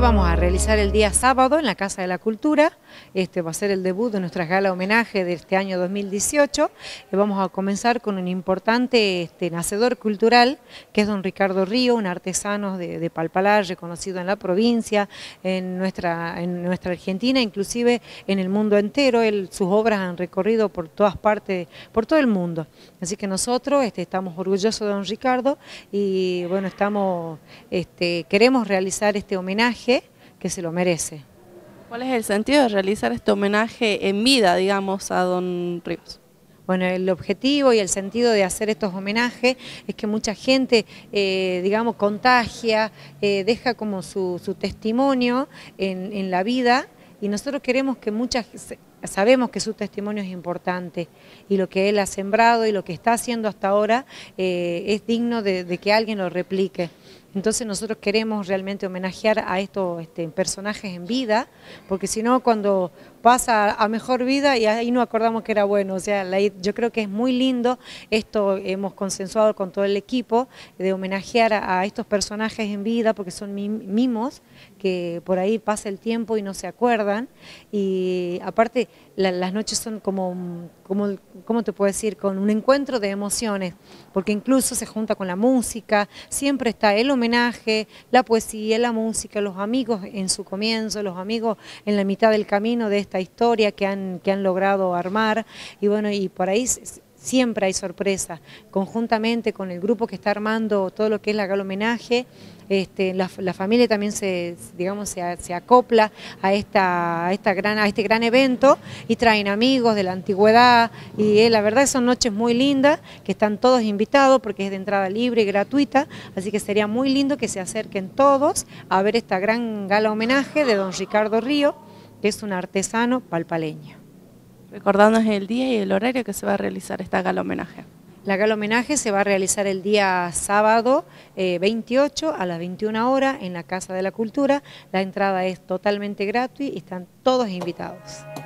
vamos a realizar el día sábado en la Casa de la Cultura. Este va a ser el debut de nuestra gala homenaje de este año 2018. Vamos a comenzar con un importante este, nacedor cultural, que es don Ricardo Río, un artesano de, Palpalar, reconocido en la provincia, en nuestra, Argentina, inclusive en el mundo entero. sus obras han recorrido por todas partes, por todo el mundo. Así que nosotros este, estamos orgullosos de don Ricardo y bueno, estamos, este, queremos realizar este homenaje que se lo merece. ¿Cuál es el sentido de realizar este homenaje en vida, digamos, a don Ríos? Bueno, el objetivo y el sentido de hacer estos homenajes es que mucha gente, eh, digamos, contagia, eh, deja como su, testimonio en, la vida y nosotros queremos que muchas sabemos que su testimonio es importante y lo que él ha sembrado y lo que está haciendo hasta ahora eh, es digno de, que alguien lo replique. Entonces nosotros queremos realmente homenajear a estos este, personajes en vida, porque si no cuando pasa a mejor vida y ahí no acordamos que era bueno. O sea, yo creo que es muy lindo, esto hemos consensuado con todo el equipo, de homenajear a estos personajes en vida, porque son mimos que por ahí pasa el tiempo y no se acuerdan. Y aparte las noches son como, como, ¿cómo te puedo decir? Con un encuentro de emociones, porque incluso se junta con la música, siempre está el homenaje, la poesía, la música, los amigos en su comienzo, los amigos en la mitad del camino de esta historia que han, que han logrado armar, y bueno, y por ahí siempre hay sorpresa. conjuntamente con el grupo que está armando todo lo que es la gala homenaje, este, la, familia también se, digamos, se, acopla a, esta, esta gran, a este gran evento y traen amigos de la antigüedad y eh, la verdad son noches muy lindas, que están todos invitados porque es de entrada libre y gratuita, así que sería muy lindo que se acerquen todos a ver esta gran gala homenaje de don Ricardo Río, que es un artesano palpaleño recordándonos el día y el horario que se va a realizar esta gala homenaje. La gala homenaje se va a realizar el día sábado 28 eh, a las 21 horas en la Casa de la Cultura. La entrada es totalmente gratuita y están todos invitados.